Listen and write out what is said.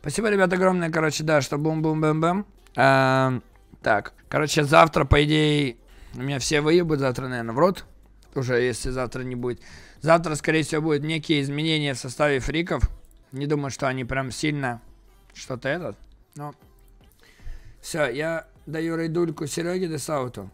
Спасибо, ребят, огромное, короче, да, что бум-бум-бэм-бэм. А, так, короче, завтра, по идее, у меня все выебут завтра, наверное, в рот. Уже, если завтра не будет. Завтра, скорее всего, будут некие изменения в составе фриков. Не думаю, что они прям сильно что-то этот. Но... Все, я даю рейдульку Сереге Десауту.